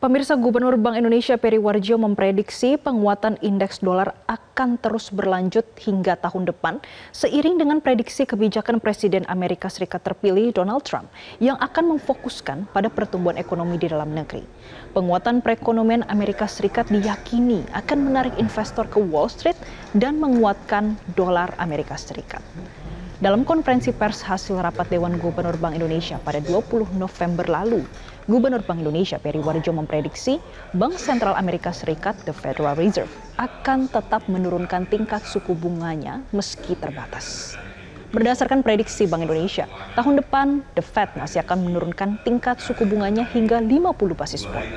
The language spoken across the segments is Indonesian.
Pemirsa Gubernur Bank Indonesia Peri Warjio memprediksi penguatan indeks dolar akan terus berlanjut hingga tahun depan seiring dengan prediksi kebijakan Presiden Amerika Serikat terpilih Donald Trump yang akan memfokuskan pada pertumbuhan ekonomi di dalam negeri. Penguatan perekonomian Amerika Serikat diyakini akan menarik investor ke Wall Street dan menguatkan dolar Amerika Serikat. Dalam konferensi pers hasil rapat Dewan Gubernur Bank Indonesia pada 20 November lalu, Gubernur Bank Indonesia Peri Warjo memprediksi Bank Sentral Amerika Serikat, The Federal Reserve, akan tetap menurunkan tingkat suku bunganya meski terbatas. Berdasarkan prediksi Bank Indonesia, tahun depan The Fed masih akan menurunkan tingkat suku bunganya hingga 50 basis point.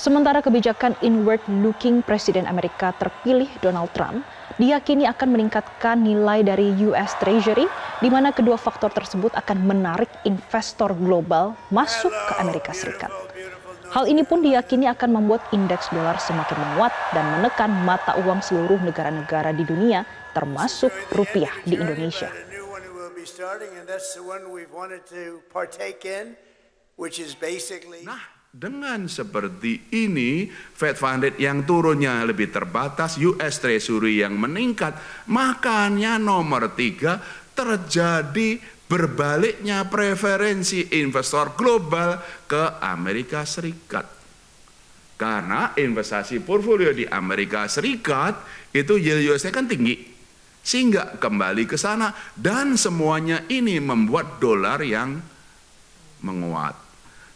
Sementara kebijakan inward-looking Presiden Amerika terpilih Donald Trump diyakini akan meningkatkan nilai dari US Treasury, di mana kedua faktor tersebut akan menarik investor global masuk ke Amerika Serikat. Hal ini pun diyakini akan membuat indeks dolar semakin menguat dan menekan mata uang seluruh negara-negara di dunia, termasuk rupiah di Indonesia. Nah, dengan seperti ini, Fed Fund Rate yang turunnya lebih terbatas, US Treasury yang meningkat, makanya nomor tiga terjadi berbaliknya preferensi investor global ke Amerika Serikat. Karena investasi portfolio di Amerika Serikat itu yield US-nya kan tinggi. Sehingga kembali ke sana dan semuanya ini membuat dolar yang menguat.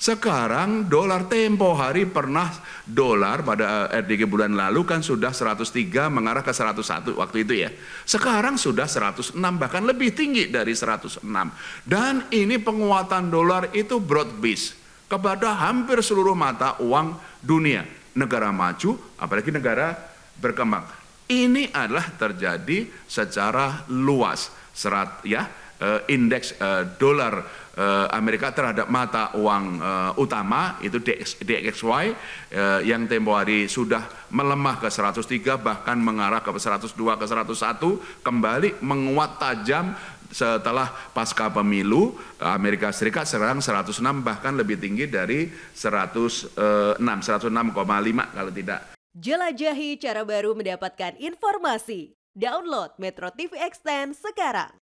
Sekarang dolar tempo hari pernah dolar pada eh, RDG bulan lalu kan sudah 103 mengarah ke 101 waktu itu ya. Sekarang sudah 106 bahkan lebih tinggi dari 106. Dan ini penguatan dolar itu broad base kepada hampir seluruh mata uang dunia. Negara maju apalagi negara berkembang. Ini adalah terjadi secara luas. Serat ya uh, indeks uh, dolar uh, Amerika terhadap mata uang uh, utama itu DX, DXY uh, yang tempo hari sudah melemah ke 103 bahkan mengarah ke 102 ke 101 kembali menguat tajam setelah pasca pemilu Amerika Serikat serang 106 bahkan lebih tinggi dari 106 106,5 kalau tidak Jelajahi cara baru mendapatkan informasi. Download Metro TV Extend sekarang.